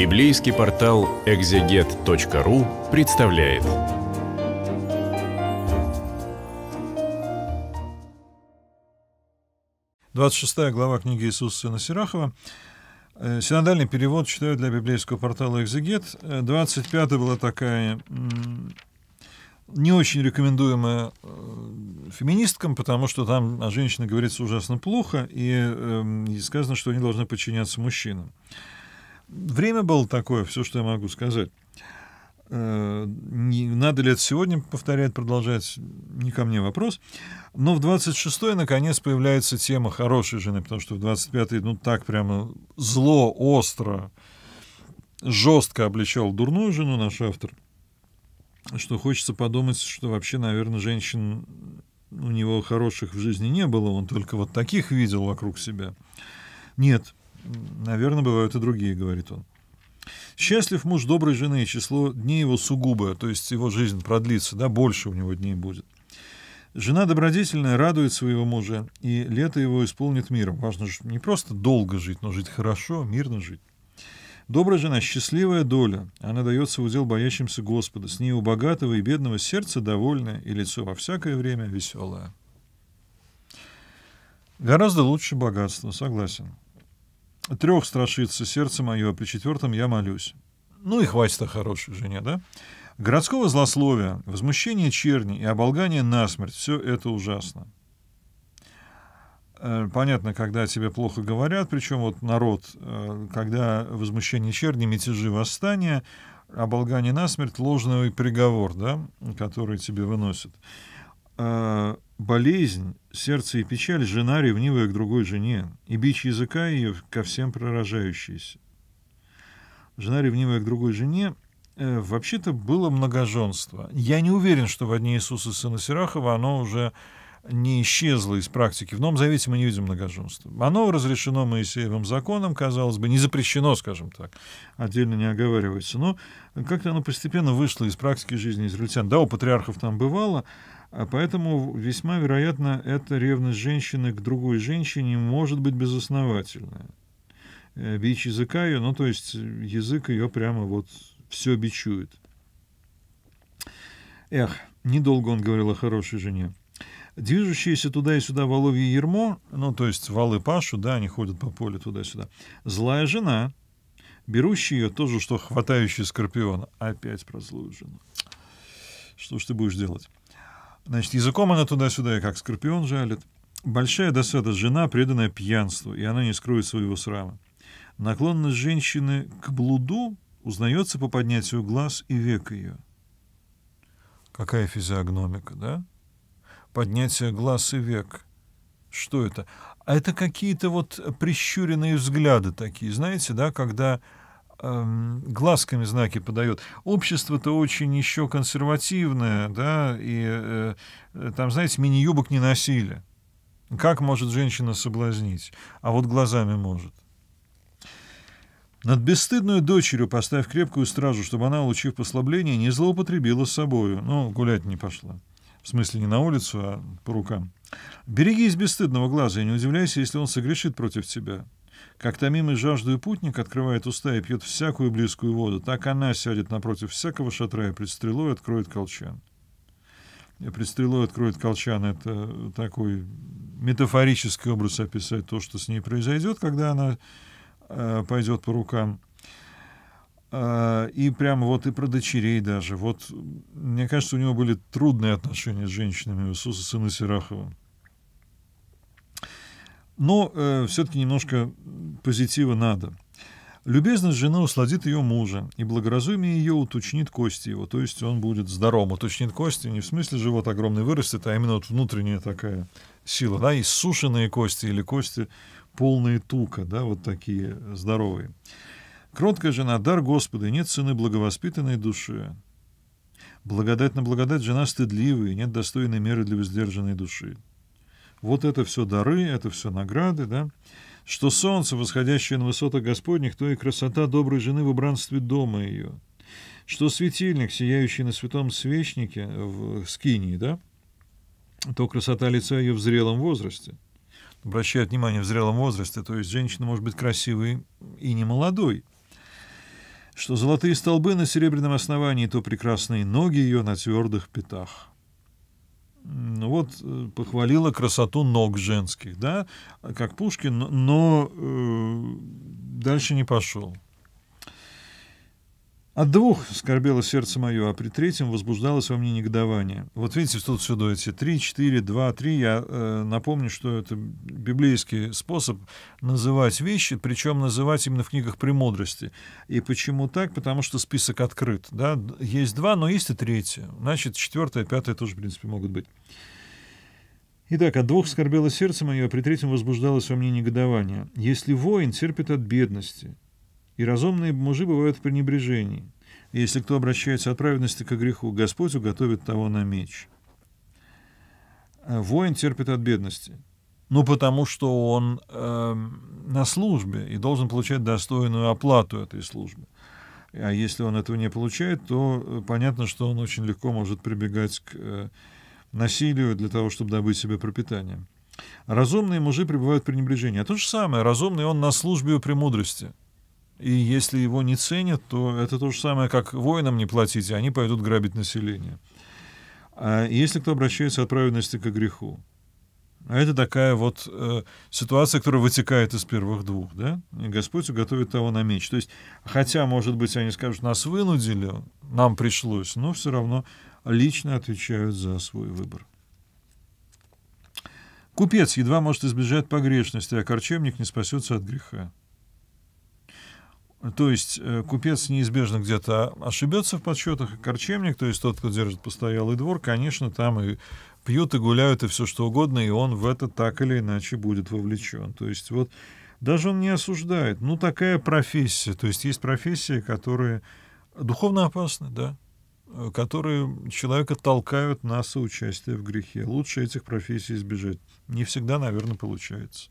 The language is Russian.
Библейский портал экзегет.ру представляет. Двадцать шестая глава книги Иисуса Сына Сирахова. Э, синодальный перевод читаю для библейского портала «Экзегет». 25 э, была такая не очень рекомендуемая э, феминисткам, потому что там о женщине говорится ужасно плохо, и, эм, и сказано, что они должны подчиняться мужчинам. Время было такое, все, что я могу сказать. Э, не, надо ли это сегодня повторять, продолжать, не ко мне вопрос. Но в 26-й, наконец, появляется тема хорошей жены, потому что в 25-й, ну, так прямо зло, остро, жестко обличал дурную жену наш автор, что хочется подумать, что вообще, наверное, женщин у него хороших в жизни не было, он только вот таких видел вокруг себя. Нет, Наверное, бывают и другие, говорит он. Счастлив муж доброй жены, число дней его сугубое, то есть его жизнь продлится, да, больше у него дней будет. Жена добродетельная радует своего мужа, и лето его исполнит миром. Важно же не просто долго жить, но жить хорошо, мирно жить. Добрая жена – счастливая доля. Она дается в удел боящимся Господа. С ней у богатого и бедного сердце довольное, и лицо во всякое время веселое. Гораздо лучше богатство, согласен трех страшится сердце мое, а при четвертом я молюсь. Ну и хватит о хорошей жене, да? Городского злословия, возмущения черни и оболгания насмерть — все это ужасно. Э, понятно, когда тебе плохо говорят, причем вот народ, э, когда возмущение черни, мятежи, восстания, оболгание насмерть, ложный приговор, да, который тебе выносят. А, болезнь, сердце и печаль, жена ревнивая к другой жене, и бич языка ее ко всем пророжающейся. Жена ревнивая к другой жене, э, вообще-то было многоженство. Я не уверен, что в одни Иисуса сына Сирахова оно уже не исчезло из практики. В Новом Завете мы не видим многоженства. Оно разрешено Моисеевым законом, казалось бы, не запрещено, скажем так, отдельно не оговаривается. Но как-то оно постепенно вышло из практики жизни израильтян. Да, у патриархов там бывало, а поэтому весьма вероятно, эта ревность женщины к другой женщине может быть безосновательная. Э, бич языка ее, ну то есть язык ее прямо вот все бичует. Эх, недолго он говорил о хорошей жене. Движущиеся туда и сюда воловье ермо, ну, то есть валы пашу, да, они ходят по полю туда-сюда. Злая жена, берущая ее тоже, что хватающий скорпион, Опять про злую жену. Что ж ты будешь делать? Значит, языком она туда-сюда, и как скорпион жалит. Большая досада жена, преданная пьянству, и она не скроет своего срама. Наклонность женщины к блуду узнается по поднятию глаз и век ее. Какая физиогномика, да? поднятие глаз и век. Что это? А это какие-то вот прищуренные взгляды такие, знаете, да, когда эм, глазками знаки подает. Общество-то очень еще консервативное, да, и э, э, там, знаете, мини-юбок не носили. Как может женщина соблазнить? А вот глазами может. Над бесстыдную дочерью поставь крепкую стражу, чтобы она, улучив послабление, не злоупотребила собою. Ну, гулять не пошла в смысле не на улицу, а по рукам. «Берегись бесстыдного глаза и не удивляйся, если он согрешит против тебя. Как томимый жаждой путник открывает уста и пьет всякую близкую воду, так она сядет напротив всякого шатра и пред стрелой откроет колчан». И «Пред стрелой откроет колчан» — это такой метафорический образ описать то, что с ней произойдет, когда она э, пойдет по рукам. А, и прямо вот и про дочерей даже. Вот, мне кажется, у него были трудные отношения с женщинами Иисуса, сына Сирахова. Но э, все-таки немножко позитива надо. Любезность жены усладит ее мужа, и благоразумие ее уточнит кости его, то есть он будет здоровым Уточнит кости не в смысле живот огромный вырастет, а именно вот внутренняя такая сила, да, иссушенные кости или кости полные тука, да, вот такие здоровые. Кроткая жена — дар Господа, нет цены благовоспитанной души. Благодать на благодать жена стыдливая, нет достойной меры для воздержанной души. Вот это все дары, это все награды, да? Что солнце, восходящее на высотах Господних, то и красота доброй жены в убранстве дома ее. Что светильник, сияющий на святом свечнике в скинии, да? То красота лица ее в зрелом возрасте. Обращает внимание, в зрелом возрасте, то есть женщина может быть красивой и не молодой что золотые столбы на серебряном основании, то прекрасные ноги ее на твердых пятах. Ну вот, э, похвалила красоту ног женских, да, как Пушкин, но э, дальше не пошел. От а двух скорбело сердце мое, а при третьем возбуждалось во мне негодование. Вот видите, тут сюда эти три, четыре, два, три. Я э, напомню, что это библейский способ называть вещи, причем называть именно в книгах премудрости. И почему так? Потому что список открыт. Да? Есть два, но есть и третье. Значит, четвертое, пятое тоже, в принципе, могут быть. Итак, от двух скорбело сердце мое, а при третьем возбуждалось во мне негодование. Если воин терпит от бедности, и разумные мужи бывают в пренебрежении. Если кто обращается от праведности к греху, Господь уготовит того на меч. Э, воин терпит от бедности. Ну, потому что он э, на службе и должен получать достойную оплату этой службы. А если он этого не получает, то э, понятно, что он очень легко может прибегать к э, насилию для того, чтобы добыть себе пропитание. Разумные мужи пребывают в пренебрежении. А то же самое, разумный он на службе у премудрости – и если его не ценят, то это то же самое, как воинам не платить, и они пойдут грабить население. А если кто обращается от праведности к греху, это такая вот э, ситуация, которая вытекает из первых двух, да? И Господь уготовит того на меч. То есть, хотя, может быть, они скажут, нас вынудили, нам пришлось, но все равно лично отвечают за свой выбор. Купец едва может избежать погрешности, а корчевник не спасется от греха. То есть э, купец неизбежно где-то ошибется в подсчетах, и корчемник, то есть тот, кто держит постоялый двор, конечно, там и пьют, и гуляют, и все что угодно, и он в это так или иначе будет вовлечен. То есть вот даже он не осуждает. Ну, такая профессия. То есть есть профессии, которые духовно опасны, да, э, которые человека толкают на соучастие в грехе. Лучше этих профессий избежать. Не всегда, наверное, получается.